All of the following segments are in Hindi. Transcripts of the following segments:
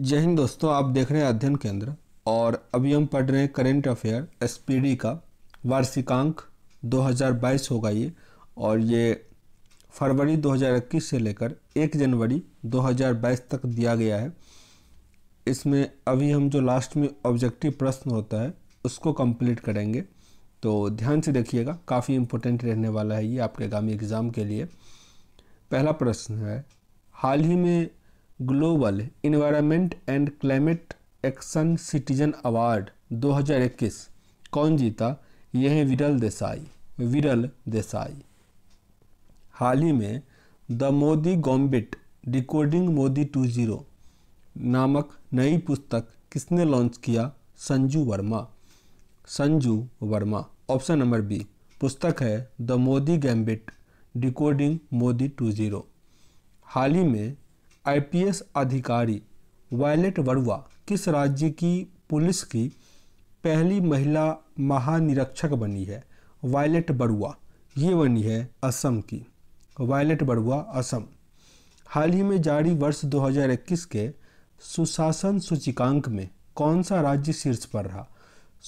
जय हिंद दोस्तों आप देख रहे हैं अध्ययन केंद्र और अभी हम पढ़ रहे हैं करेंट अफेयर एसपीडी का वार्षिकांक 2022 होगा ये और ये फरवरी 2021 से लेकर 1 जनवरी 2022 तक दिया गया है इसमें अभी हम जो लास्ट में ऑब्जेक्टिव प्रश्न होता है उसको कंप्लीट करेंगे तो ध्यान से देखिएगा काफ़ी इम्पोर्टेंट रहने वाला है ये आपके आगामी एग्ज़ाम के लिए पहला प्रश्न है हाल ही में global environment and climate action citizen award 2021 कौन जीता यह है विरल देसाई विरल देसाई हाल ही में the Modi gambit decoding Modi two zero नामक नई पुस्तक किसने लॉन्च किया Sanju Verma Sanju Verma option number B पुस्तक है the Modi gambit decoding Modi two zero हाल ही में आईपीएस अधिकारी वायलेट वरुआ किस राज्य की पुलिस की पहली महिला महानिरीक्षक बनी है वायलेट बड़ुआ ये बनी है असम की वायलेट बड़ुआ असम हाल ही में जारी वर्ष 2021 के सुशासन सूचिकांक में कौन सा राज्य शीर्ष पर रहा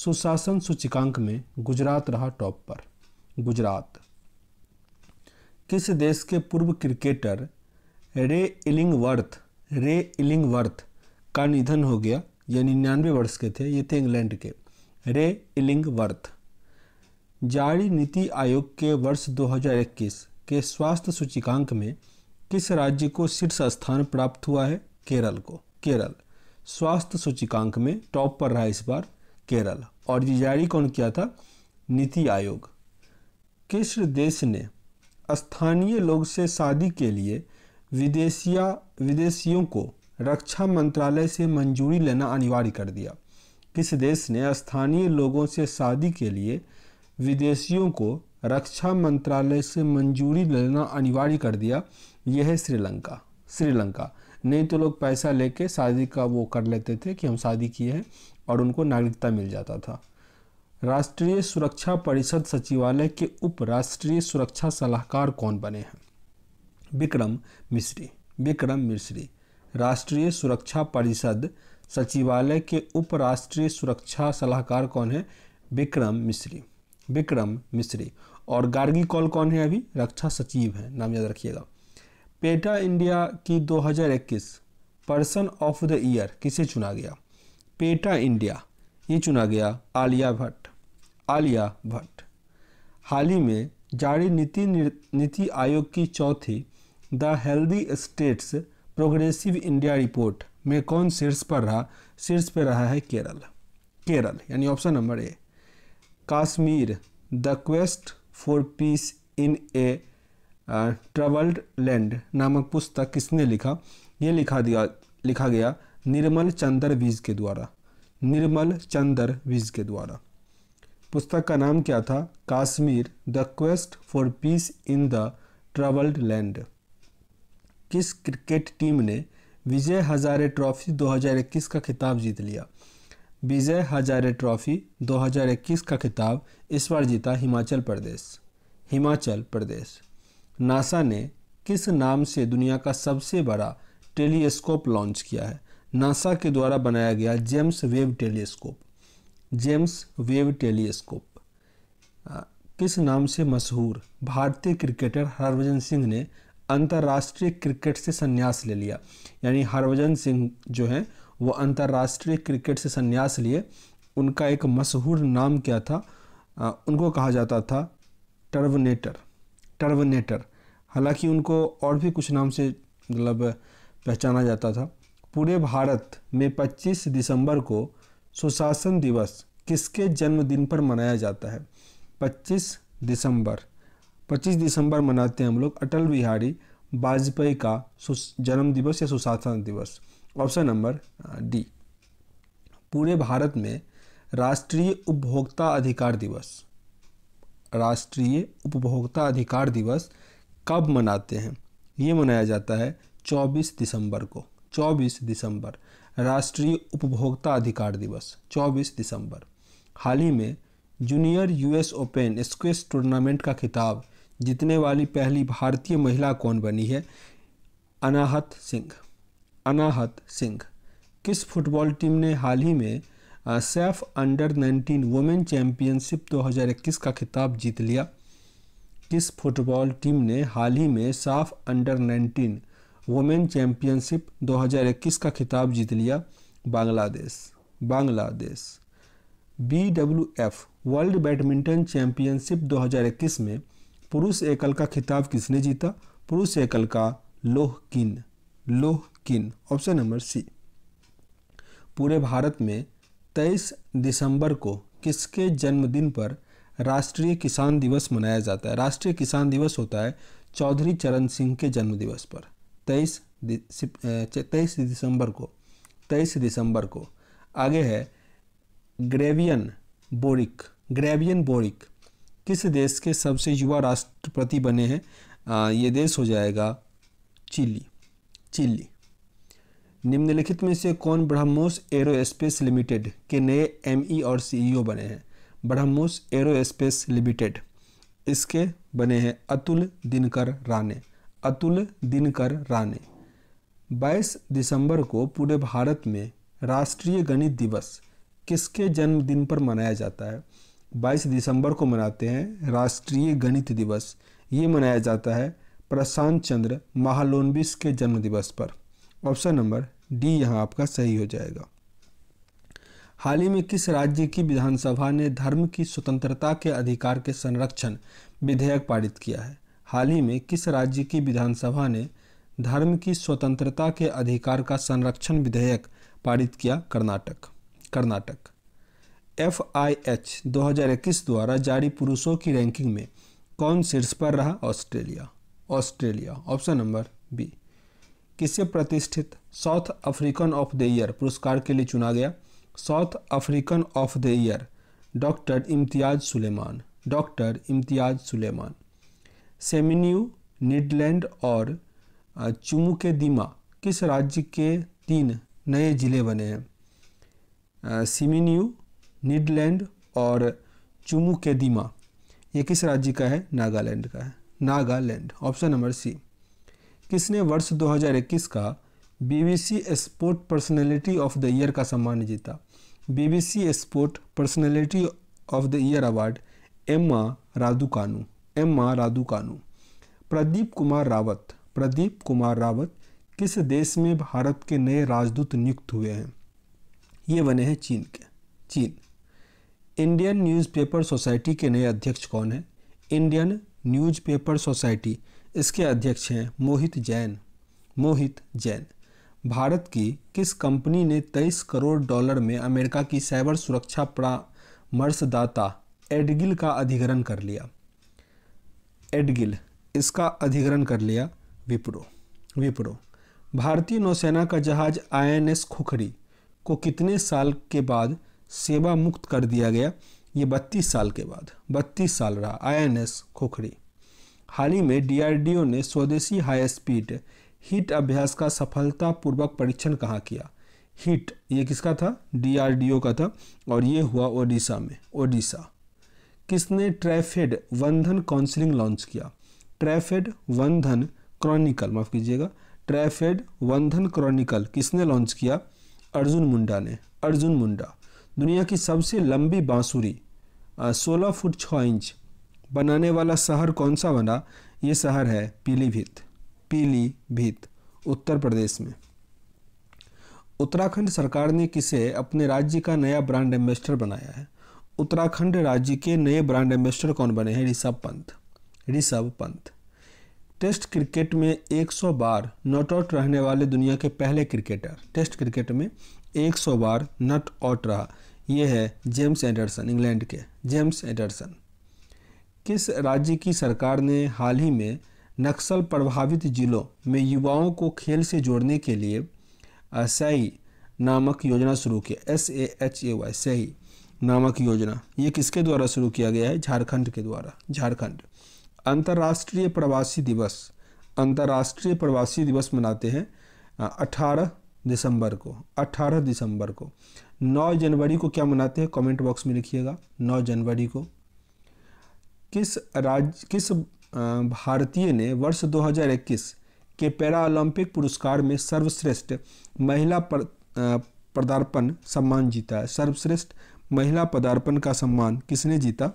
सुशासन सूचिकांक में गुजरात रहा टॉप पर गुजरात किस देश के पूर्व क्रिकेटर रे इलिंगवर्थ रे इलिंगवर्थ का निधन हो गया ये निन्यानवे वर्ष के थे ये थे इंग्लैंड के रे इलिंगवर्थ जारी नीति आयोग के वर्ष 2021 के स्वास्थ्य सूचिकांक में किस राज्य को शीर्ष स्थान प्राप्त हुआ है केरल को केरल स्वास्थ्य सूचिकांक में टॉप पर रहा इस बार केरल और ये जारी कौन किया था नीति आयोग किस देश ने स्थानीय लोग से शादी के लिए विदेशिया विदेशियों को रक्षा मंत्रालय से मंजूरी लेना अनिवार्य कर दिया किस देश ने स्थानीय लोगों से शादी के लिए विदेशियों को रक्षा मंत्रालय से मंजूरी लेना अनिवार्य कर दिया यह है श्रीलंका श्रीलंका नहीं तो लोग पैसा लेके शादी का वो कर लेते थे कि हम शादी किए हैं और उनको नागरिकता मिल जाता था राष्ट्रीय सुरक्षा परिषद सचिवालय के उप राष्ट्रीय सुरक्षा सलाहकार कौन बने हैं विक्रम मिश्री विक्रम मिश्री राष्ट्रीय सुरक्षा परिषद सचिवालय के उपराष्ट्रीय सुरक्षा सलाहकार कौन है विक्रम मिश्री विक्रम मिश्री और गार्गी कॉल कौन है अभी रक्षा सचिव है नाम याद रखिएगा पेटा इंडिया की 2021 पर्सन ऑफ द ईयर किसे चुना गया पेटा इंडिया ये चुना गया आलिया भट्ट आलिया भट्ट हाल ही में जारी नीति नीति आयोग की चौथी the healthy states progressive India report में कौन शीर्ष पर रहा शीर्ष पर रहा है केरल केरल यानी option number A Kashmir the quest for peace in a troubled land नामक पुस्तक किसने लिखा ये लिखा दिया लिखा गया निर्मल चंद्र विज के द्वारा निर्मल चंद्र विज के द्वारा पुस्तक का नाम क्या था Kashmir the quest for peace in the troubled land किस क्रिकेट टीम ने विजय हज़ारे ट्रॉफी 2021 का खिताब जीत लिया विजय हज़ारे ट्रॉफी 2021 का खिताब इस बार जीता हिमाचल प्रदेश हिमाचल प्रदेश नासा ने किस नाम से दुनिया का सबसे बड़ा टेलीस्कोप लॉन्च किया है नासा के द्वारा बनाया गया James Webb telescope James Webb telescope किस नाम से मशहूर भारतीय क्रिकेटर हरभजन सिंह ने अंतर्राष्ट्रीय क्रिकेट से संन्यास ले लिया यानी हरभजन सिंह जो हैं वो अंतर्राष्ट्रीय क्रिकेट से संन्यास लिए उनका एक मशहूर नाम क्या था आ, उनको कहा जाता था टर्वनेटर टर्वनेटर हालांकि उनको और भी कुछ नाम से मतलब पहचाना जाता था पूरे भारत में 25 दिसंबर को सुशासन दिवस किसके जन्मदिन पर मनाया जाता है 25 दिसंबर 25 दिसंबर मनाते हैं हम लोग अटल बिहारी वाजपेयी का जन्म दिवस या सुशासन दिवस ऑप्शन नंबर डी पूरे भारत में राष्ट्रीय उपभोक्ता अधिकार दिवस राष्ट्रीय उपभोक्ता अधिकार दिवस कब मनाते हैं ये मनाया जाता है 24 दिसंबर को 24 दिसंबर राष्ट्रीय उपभोक्ता अधिकार दिवस 24 दिसंबर हाल ही में junior US Open squash tournament का खिताब जीतने वाली पहली भारतीय महिला कौन बनी है अनाहत सिंह अनाहत सिंह किस फुटबॉल टीम ने हाल ही में सेफ अंडर 19 वुमेन चैम्पियनशिप 2021 का खिताब जीत लिया किस फुटबॉल टीम ने हाल ही में साफ अंडर 19 वुमेन चैम्पियनशिप 2021 का खिताब जीत लिया Bangladesh Bangladesh B W F world badminton championship 2021 में पुरुष एकल का खिताब किसने जीता पुरुष एकल का लोह किन लोह किन ऑप्शन नंबर सी पूरे भारत में 23 दिसंबर को किसके जन्मदिन पर राष्ट्रीय किसान दिवस मनाया जाता है राष्ट्रीय किसान दिवस होता है चौधरी चरण सिंह के जन्म दिवस पर 23 तेईस दिसंबर को 23 दिसंबर को आगे है ग्रेवियन बोरिक ग्रेवियन बोरिक किस देश के सबसे युवा राष्ट्रपति बने हैं ये देश हो जाएगा चिली चिली निम्नलिखित में से कौन ब्रह्मोस एरोस्पेस लिमिटेड के नए एमई e और सीईओ e बने हैं ब्रह्मोस एरोस्पेस लिमिटेड इसके बने हैं अतुल दिनकर राणे अतुल दिनकर राणे 22 दिसंबर को पूरे भारत में राष्ट्रीय गणित दिवस किसके जन्मदिन पर मनाया जाता है बाईस दिसंबर को मनाते हैं राष्ट्रीय गणित दिवस ये मनाया जाता है प्रशांत चंद्र महालोनबिस के जन्म दिवस पर ऑप्शन नंबर डी यहाँ आपका सही हो जाएगा हाल ही में किस राज्य की विधानसभा ने धर्म की स्वतंत्रता के अधिकार के संरक्षण विधेयक पारित किया है हाल ही में किस राज्य की विधानसभा ने धर्म की स्वतंत्रता के अधिकार का संरक्षण विधेयक पारित किया Karnataka Karnataka F I H दो द्वारा जारी पुरुषों की रैंकिंग में कौन शीर्ष पर रहा Australia Australia option number B किसे प्रतिष्ठित South African of the year पुरस्कार के लिए चुना गया South African of the year doctor Imtiaz Suleman doctor Imtiaz Suleman सेमिन्यू नीडलैंड और चुमुके दीमा किस राज्य के तीन नए जिले बने हैं सिमिन्यू नीडलैंड और चुमू केदीमा ये किस राज्य का है नागालैंड का है नागालैंड ऑप्शन नंबर सी किसने वर्ष 2021 का BBC sport personality of the year का सम्मान जीता BBC sport personality of the year award Emma Raducanu Emma Raducanu Pradeep Kumar Rawat Pradeep Kumar Rawat किस देश में भारत के नए राजदूत नियुक्त हुए हैं ये बने हैं चीन के चीन इंडियन न्यूज़पेपर सोसाइटी के नए अध्यक्ष कौन हैं इंडियन न्यूज़पेपर सोसाइटी इसके अध्यक्ष हैं मोहित जैन मोहित जैन भारत की किस कंपनी ने 23 करोड़ डॉलर में अमेरिका की साइबर सुरक्षा परामर्शदाता एडगिल का अधिग्रहण कर लिया एडगिल इसका अधिग्रहण कर लिया विप्रो विप्रो भारतीय नौसेना का जहाज आईएनएस खुखरी को कितने साल के बाद सेवा मुक्त कर दिया गया ये 32 साल के बाद 32 साल रहा आईएनएस खोखरी हाल ही में डीआरडीओ ने स्वदेशी हाई स्पीड हिट अभ्यास का सफलतापूर्वक परीक्षण कहाँ किया हिट ये किसका था डीआरडीओ का था और ये हुआ ओडिशा में ओडिशा किसने ट्रैफेड वंधन काउंसिलिंग लॉन्च किया ट्रैफेड वंधन क्रॉनिकल माफ़ कीजिएगा ट्रैफेड वंधन क्रॉनिकल किसने लॉन्च किया अर्जुन मुंडा ने अर्जुन मुंडा दुनिया की सबसे लंबी बांसुरी 16 फुट 6 इंच बनाने वाला शहर कौन सा बना ये शहर है पीलीभीत पीलीभीत उत्तर प्रदेश में उत्तराखंड सरकार ने किसे अपने राज्य का नया ब्रांड एम्बेसडर बनाया है उत्तराखंड राज्य के नए ब्रांड एम्बेसडर कौन बने हैं ऋषभ पंत ऋषभ पंत टेस्ट क्रिकेट में 100 बार नॉट आउट रहने वाले दुनिया के पहले क्रिकेटर टेस्ट क्रिकेट में 100 बार नॉट आउट रहा ये है जेम्स एंडरसन इंग्लैंड के जेम्स एंडरसन किस राज्य की सरकार ने हाल ही में नक्सल प्रभावित जिलों में युवाओं को खेल से जोड़ने के लिए सही नामक योजना शुरू की S A H A Y सही नामक योजना ये किसके द्वारा शुरू किया गया है झारखंड के द्वारा झारखंड अंतर्राष्ट्रीय प्रवासी दिवस अंतर्राष्ट्रीय प्रवासी दिवस मनाते हैं 18 दिसंबर को 18 दिसंबर को नौ जनवरी को क्या मनाते हैं कमेंट बॉक्स में लिखिएगा नौ जनवरी को किस राज्य किस भारतीय ने वर्ष 2021 के पैरा ओलंपिक पुरस्कार में सर्वश्रेष्ठ महिला पर, पदार्पण सम्मान जीता है सर्वश्रेष्ठ महिला पदार्पण का सम्मान किसने जीता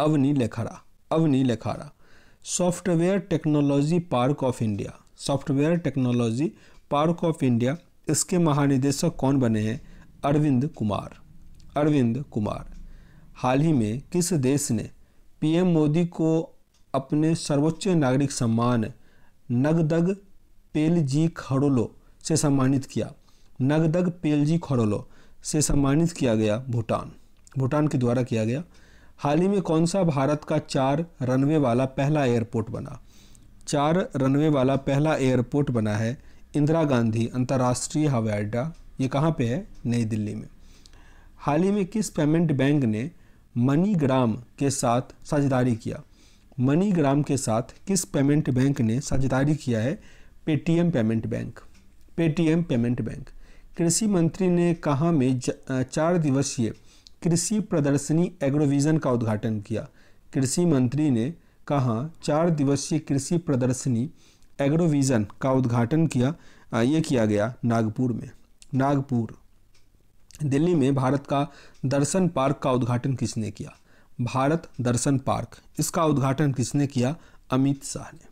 Avani Lekhara Avani Lekhara software technology park of India software technology park of India इसके महानिदेशक कौन बने हैं अरविंद कुमार अरविंद कुमार हाल ही में किस देश ने पीएम मोदी को अपने सर्वोच्च नागरिक सम्मान नगदग पेलजी खड़ोलो से सम्मानित किया नगदग पेलजी खड़ोलो से सम्मानित किया गया भूटान भूटान के द्वारा किया गया हाल ही में कौन सा भारत का चार रनवे वाला पहला एयरपोर्ट बना चार रनवे वाला पहला एयरपोर्ट बना है इंदिरा गांधी अंतर्राष्ट्रीय हवाई अड्डा ये कहाँ पे है नई दिल्ली में हाल ही में किस पेमेंट बैंक ने मनीग्राम के साथ साझेदारी किया मनीग्राम के साथ किस पेमेंट बैंक ने साझेदारी किया है Paytm payment bank Paytm payment bank कृषि मंत्री ने कहाँ में चार दिवसीय कृषि प्रदर्शनी एग्रोविज़न का उद्घाटन किया कृषि मंत्री ने कहाँ चार दिवसीय कृषि प्रदर्शनी एग्रोविज़न का उद्घाटन किया ये किया गया नागपुर में नागपुर दिल्ली में भारत का दर्शन पार्क का उद्घाटन किसने किया भारत दर्शन पार्क इसका उद्घाटन किसने किया अमित शाह ने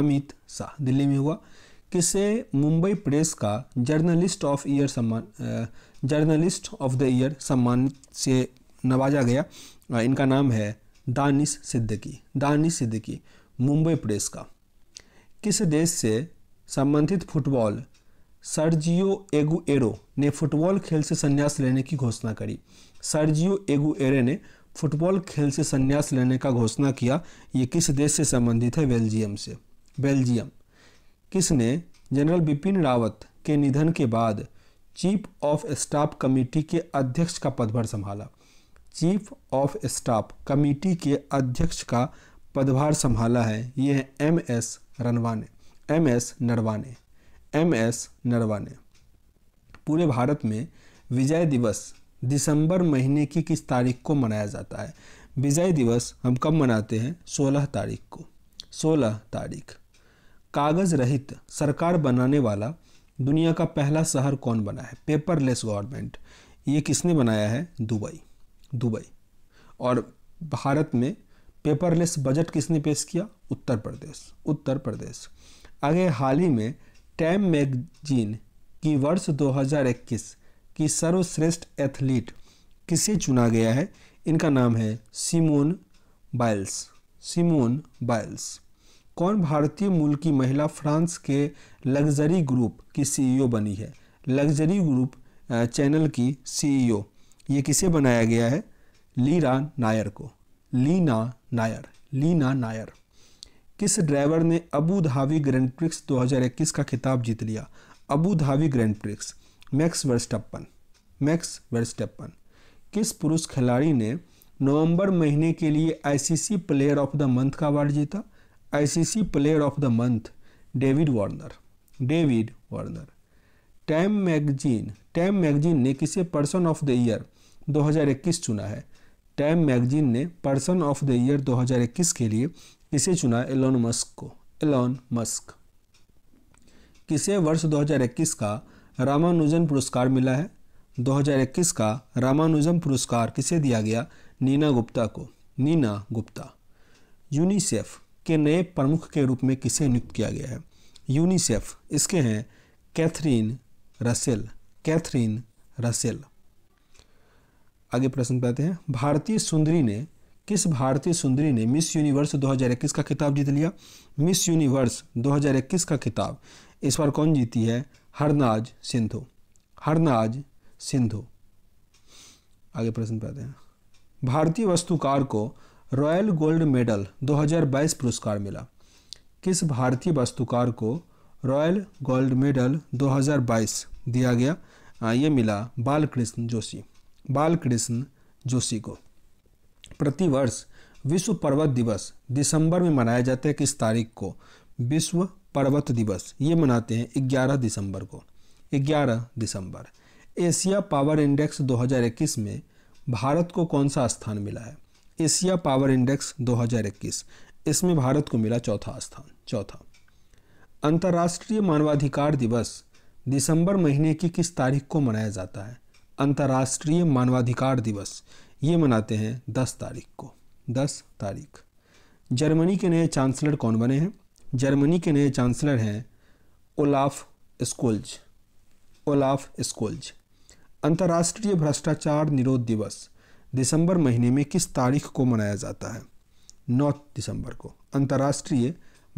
अमित शाह दिल्ली में हुआ किसे मुंबई प्रेस का जर्नलिस्ट ऑफ ईयर सम्मान जर्नलिस्ट ऑफ द ईयर सम्मान से नवाजा गया इनका नाम है दानिश सिद्दीकी दानिश सिद्दीकी मुंबई प्रेस का किस देश से संबंधित फुटबॉल सर्जियो एगुएरो ने फुटबॉल खेल से संन्यास लेने की घोषणा करी सर्जियो एगुएरे ने फुटबॉल खेल से संन्यास लेने का घोषणा किया ये किस देश से संबंधित है बेल्जियम से बेल्जियम किसने जनरल बिपिन रावत के निधन के बाद चीफ ऑफ स्टाफ कमेटी के अध्यक्ष का पदभार संभाला चीफ ऑफ स्टाफ कमेटी के अध्यक्ष का पदभार संभाला है ये है एम एस रनवाने M S Naravane M S Naravane पूरे भारत में विजय दिवस दिसंबर महीने की किस तारीख को मनाया जाता है विजय दिवस हम कब मनाते हैं 16 तारीख को 16 तारीख कागज़ रहित सरकार बनाने वाला दुनिया का पहला शहर कौन बना है पेपरलेस गवर्नमेंट ये किसने बनाया है दुबई दुबई और भारत में पेपरलेस बजट किसने पेश किया उत्तर प्रदेश उत्तर प्रदेश आगे हाल ही में टाइम मैगजीन की वर्ष 2021 की सर्वश्रेष्ठ एथलीट किसे चुना गया है इनका नाम है सिमोन बाइल्स सिमोन बाइल्स कौन भारतीय मूल की महिला फ्रांस के लग्जरी ग्रुप की सीईओ बनी है लग्जरी ग्रुप चैनल की सीईओ ये किसे बनाया गया है लीरा नायर को लीना नायर लीना नायर किस ड्राइवर ने अबू धाबी ग्रैंड प्रिक्स 2021 का खिताब जीत लिया Abu Dhabi Grand Prix Max Verstappen Max Verstappen किस पुरुष खिलाड़ी ने नवंबर महीने के लिए ICC player of the month का अवार्ड जीता ICC player of the month David Warner David Warner Time magazine Time magazine ने किसे पर्सन ऑफ द ईयर 2021 चुना है टाइम मैगजीन ने पर्सन ऑफ द ईयर 2021 के लिए किसे चुना एलोन मस्क को एलोन मस्क किसे वर्ष 2021 का रामानुजन पुरस्कार मिला है 2021 का रामानुजन पुरस्कार किसे दिया गया नीना गुप्ता को नीना गुप्ता यूनिसेफ के नए प्रमुख के रूप में किसे नियुक्त किया गया है यूनिसेफ इसके हैं कैथरीन रसेल कैथरीन रसेल आगे प्रश्न पाते हैं भारतीय सुंदरी ने किस भारतीय सुंदरी ने मिस यूनिवर्स 2021 का खिताब जीत लिया मिस यूनिवर्स 2021 का खिताब इस बार कौन जीती है हरनाज सिंधु हरनाज सिंधु आगे प्रश्न पाते हैं भारतीय वस्तुकार को रॉयल गोल्ड मेडल 2022 पुरस्कार मिला किस भारतीय वस्तुकार को रॉयल गोल्ड मेडल 2022 दिया गया ये मिला बालकृष्ण जोशी बालकृष्ण जोशी को प्रतिवर्ष विश्व पर्वत दिवस दिसंबर में मनाया जाता है किस तारीख को विश्व पर्वत दिवस ये मनाते हैं 11 दिसंबर को 11 दिसंबर एशिया पावर इंडेक्स 2021 में भारत को कौन सा स्थान मिला है एशिया पावर इंडेक्स 2021 इसमें भारत को मिला चौथा स्थान चौथा अंतर्राष्ट्रीय मानवाधिकार दिवस दिसंबर महीने की किस तारीख को मनाया जाता है अंतर्राष्ट्रीय मानवाधिकार दिवस ये मनाते हैं दस तारीख को दस तारीख जर्मनी के नए चांसलर कौन बने हैं जर्मनी के नए चांसलर हैं ओलाफ स्कोल्ज ओलाफ स्कोल्ज अंतर्राष्ट्रीय भ्रष्टाचार निरोध दिवस दिसंबर महीने में किस तारीख को मनाया जाता है नौ दिसंबर को अंतर्राष्ट्रीय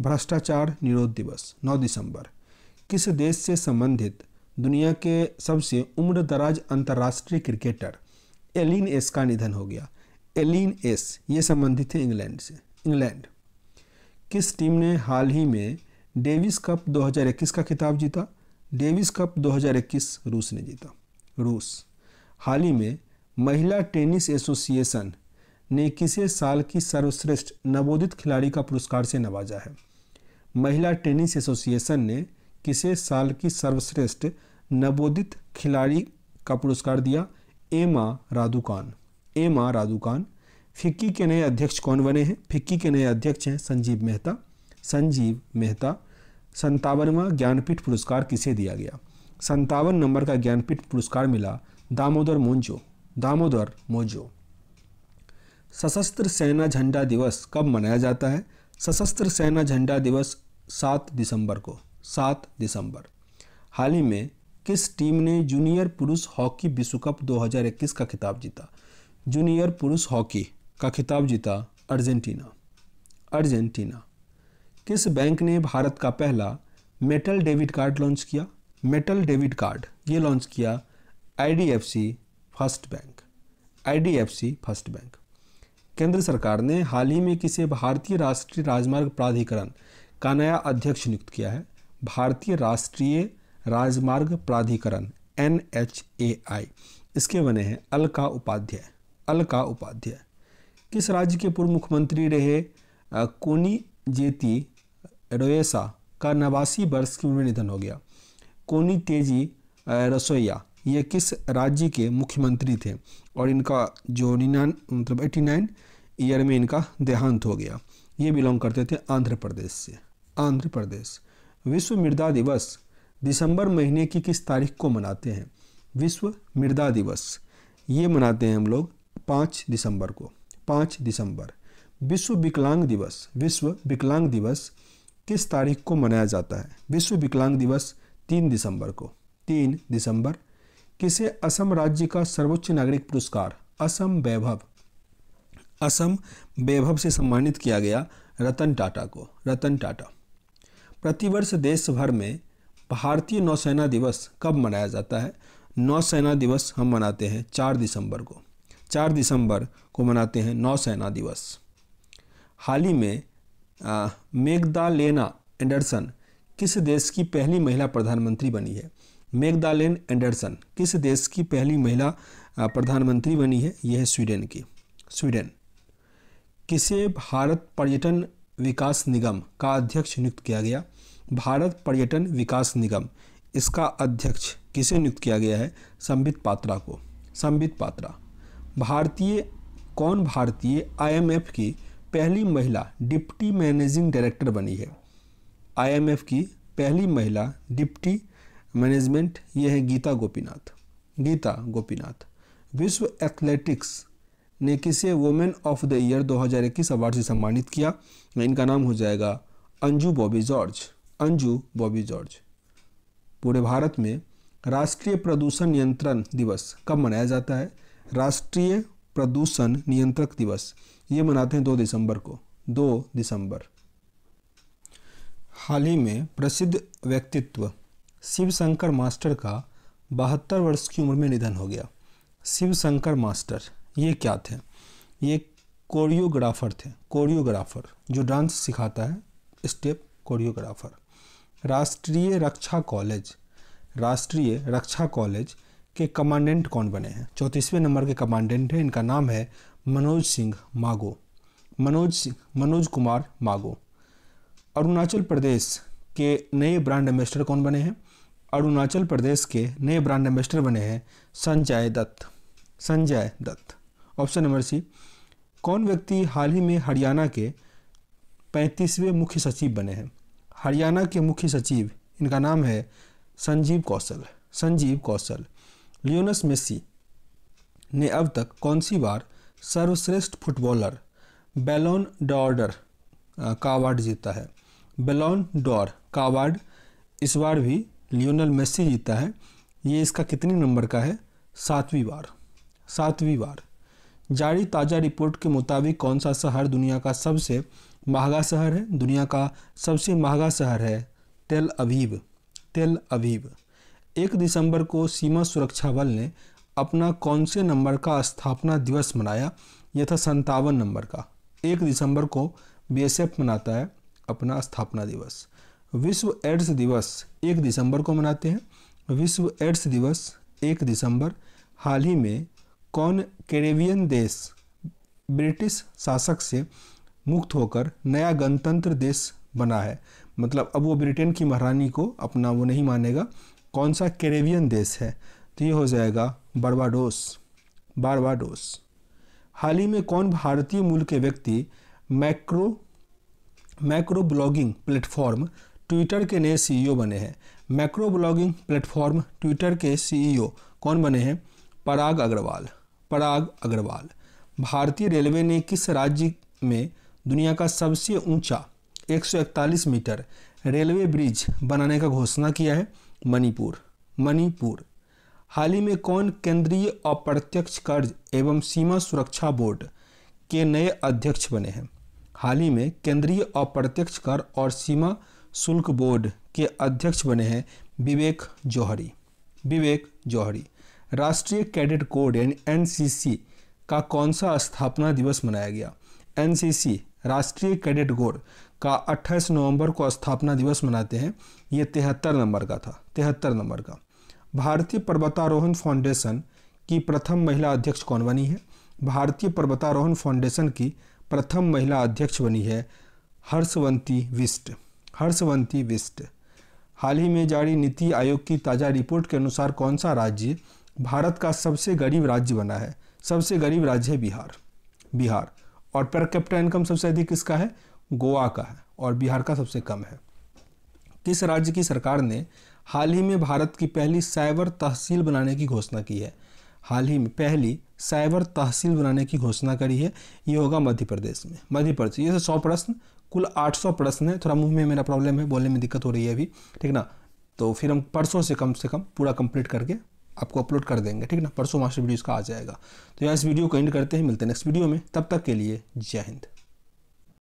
भ्रष्टाचार निरोध दिवस नौ दिसंबर किस देश से संबंधित दुनिया के सबसे उम्र दराज अंतर्राष्ट्रीय क्रिकेटर एलिन एस का निधन हो गया एलिन एस ये संबंधित थे इंग्लैंड से इंग्लैंड किस टीम ने हाल ही में डेविस कप 2021 का खिताब जीता डेविस कप 2021 रूस ने जीता रूस हाल ही में महिला टेनिस एसोसिएशन ने किसे साल की सर्वश्रेष्ठ नवोदित खिलाड़ी का पुरस्कार से नवाजा है महिला टेनिस एसोसिएशन ने किसे साल की सर्वश्रेष्ठ नवोदित खिलाड़ी का पुरस्कार दिया एमा राधुकान खान एमा राधुकान फिक्की के नए अध्यक्ष कौन बने हैं फिक्की के नए अध्यक्ष हैं संजीव मेहता संजीव मेहता संतावनवा ज्ञानपीठ पुरस्कार किसे दिया गया संतावन नंबर का ज्ञानपीठ पुरस्कार मिला दामोदर मोन्जो दामोदर मोजो सशस्त्र सेना झंडा दिवस कब मनाया जाता है सशस्त्र सेना झंडा दिवस सात दिसंबर को सात दिसंबर हाल ही में किस टीम ने जूनियर पुरुष हॉकी विश्व कप 2021 का खिताब जीता जूनियर पुरुष हॉकी का खिताब जीता अर्जेंटीना अर्जेंटीना किस बैंक ने भारत का पहला मेटल डेबिट कार्ड लॉन्च किया मेटल डेबिट कार्ड ये लॉन्च किया IDFC first bank IDFC first bank केंद्र सरकार ने हाल ही में किसे भारतीय राष्ट्रीय राजमार्ग प्राधिकरण का नया अध्यक्ष नियुक्त किया है भारतीय राष्ट्रीय राजमार्ग प्राधिकरण एन एच ए आई इसके बने हैं अलका उपाध्याय अलका उपाध्याय किस राज्य के पूर्व मुख्यमंत्री रहे कोनी जेती रोयसा का नवासी वर्ष की उम्र निधन हो गया कोनी तेजी रसोईया ये किस राज्य के मुख्यमंत्री थे और इनका जो निन्यान मतलब एटी नाइन ईयर में इनका देहांत हो गया ये बिलोंग करते थे आंध्र प्रदेश से आंध्र प्रदेश विश्व मृदा दिवस दिसंबर महीने की किस तारीख को मनाते हैं विश्व मृदा दिवस ये मनाते हैं हम लोग पाँच दिसंबर को पाँच दिसंबर विश्व विकलांग दिवस विश्व विकलांग दिवस किस तारीख को मनाया जाता है विश्व विकलांग दिवस तीन दिसंबर को तीन दिसंबर किसे असम राज्य का सर्वोच्च नागरिक पुरस्कार असम वैभव असम वैभव से सम्मानित किया गया रतन टाटा को रतन टाटा प्रतिवर्ष देश भर में भारतीय नौसेना दिवस कब मनाया जाता है नौसेना दिवस हम मनाते हैं चार दिसंबर को चार दिसंबर को मनाते हैं नौसेना दिवस हाल ही में मेघदालेना एंडरसन किस देश की पहली महिला प्रधानमंत्री बनी है मेघदालेन एंडरसन किस देश की पहली महिला प्रधानमंत्री बनी है यह है स्वीडन की स्वीडन किसे भारत पर्यटन विकास निगम का अध्यक्ष नियुक्त किया गया भारत पर्यटन विकास निगम इसका अध्यक्ष किसे नियुक्त किया गया है संबित पात्रा को संबित पात्रा भारतीय कौन भारतीय आईएमएफ की पहली महिला डिप्टी मैनेजिंग डायरेक्टर बनी है आईएमएफ की पहली महिला डिप्टी मैनेजमेंट ये है गीता गोपीनाथ गीता गोपीनाथ विश्व एथलेटिक्स ने किसे women of the year 2021 award से सम्मानित किया इनका नाम हो जाएगा अंजू बॉबी जॉर्ज अंजू बॉबी जॉर्ज पूरे भारत में राष्ट्रीय प्रदूषण नियंत्रण दिवस कब मनाया जाता है राष्ट्रीय प्रदूषण नियंत्रक दिवस ये मनाते हैं दो दिसंबर को दो दिसंबर हाल ही में प्रसिद्ध व्यक्तित्व शिव शंकर मास्टर का बहत्तर वर्ष की उम्र में निधन हो गया शिव शंकर मास्टर ये क्या थे ये कोरियोग्राफर थे कोरियोग्राफर जो डांस सिखाता है स्टेप कोरियोग्राफर राष्ट्रीय रक्षा कॉलेज राष्ट्रीय रक्षा कॉलेज के कमांडेंट कौन बने हैं चौंतीसवें नंबर के कमांडेंट हैं इनका नाम है मनोज सिंह मागो मनोज सिंह मनोज कुमार मागो अरुणाचल प्रदेश के नए ब्रांड एम्बेसडर कौन बने हैं अरुणाचल प्रदेश के नए ब्रांड एम्बेसडर बने हैं Sanjay Dutt Sanjay Dutt option number C कौन व्यक्ति हाल ही में हरियाणा के पैंतीसवें मुख्य सचिव बने हैं हरियाणा के मुख्य सचिव इनका नाम है संजीव कौशल संजीव कौशल लियोनस मेसी ने अब तक कौन सी बार सर्वश्रेष्ठ फुटबॉलर बेलोन डॉर्डर का अवार्ड जीता है बेलोन डॉर का अवार्ड इस बार भी लियोनल मेसी जीता है ये इसका कितनी नंबर का है सातवीं बार सातवीं बार जारी ताज़ा रिपोर्ट के मुताबिक कौन सा शहर दुनिया का सबसे महंगा शहर है दुनिया का सबसे महंगा शहर है तेल अबीब तेल अबीब एक दिसंबर को सीमा सुरक्षा बल ने अपना कौन से नंबर का स्थापना दिवस मनाया यह था संतावन नंबर का एक दिसंबर को बीएसएफ मनाता है अपना स्थापना दिवस विश्व एड्स दिवस एक दिसंबर को मनाते हैं विश्व एड्स दिवस एक दिसंबर हाल ही में कौन कैरेबियन देश ब्रिटिश शासक से मुक्त होकर नया गणतंत्र देश बना है मतलब अब वो ब्रिटेन की महारानी को अपना वो नहीं मानेगा कौन सा कैरेबियन देश है तो ये हो जाएगा बर्बाडोस बारबाडोस हाल ही में कौन भारतीय मूल के व्यक्ति macro macro blogging platform Twitter के नए सीईओ बने हैं मैक्रो ब्लॉगिंग प्लेटफॉर्म ट्विटर के सीईओ कौन बने हैं पराग अग्रवाल पराग अग्रवाल भारतीय रेलवे ने किस राज्य में दुनिया का सबसे ऊंचा 141 मीटर रेलवे ब्रिज बनाने का घोषणा किया है मणिपुर मणिपुर हाल ही में कौन केंद्रीय अप्रत्यक्ष कर्ज एवं सीमा सुरक्षा बोर्ड के नए अध्यक्ष बने हैं हाल ही में केंद्रीय अप्रत्यक्ष कर और सीमा शुल्क बोर्ड के अध्यक्ष बने हैं विवेक जौहरी विवेक जौहरी राष्ट्रीय कैडेट कोड यानी एनसीसी का कौन सा स्थापना दिवस मनाया गया एनसीसी राष्ट्रीय कैडेट कोर का 28 नवंबर को स्थापना दिवस मनाते हैं ये तिहत्तर नंबर का था तिहत्तर नंबर का भारतीय पर्वतारोहण फाउंडेशन की प्रथम महिला अध्यक्ष कौन बनी है भारतीय पर्वतारोहण फाउंडेशन की प्रथम महिला अध्यक्ष बनी है हर्षवंती विस्ट हर्षवंती विस्ट हाल ही में जारी नीति आयोग की ताज़ा रिपोर्ट के अनुसार कौन सा राज्य भारत का सबसे गरीब राज्य बना है सबसे गरीब राज्य है बिहार बिहार और पर कैपिटा इनकम सबसे अधिक किसका है गोवा का है और बिहार का सबसे कम है किस राज्य की सरकार ने हाल ही में भारत की पहली साइबर तहसील बनाने की घोषणा की है हाल ही में पहली साइबर तहसील बनाने की घोषणा करी है ये होगा मध्य प्रदेश में मध्य प्रदेश ये सौ प्रश्न कुल 800 प्रश्न है थोड़ा मुंह में मेरा प्रॉब्लम है बोलने में दिक्कत हो रही है अभी ठीक ना तो फिर हम परसों से कम से कम पूरा कंप्लीट करके आपको अपलोड कर देंगे ठीक ना परसों मास्टर वीडियो इसका आ जाएगा तो यहाँ इस वीडियो को एंड करते हैं मिलते हैं नेक्स्ट वीडियो में तब तक के लिए जय हिंद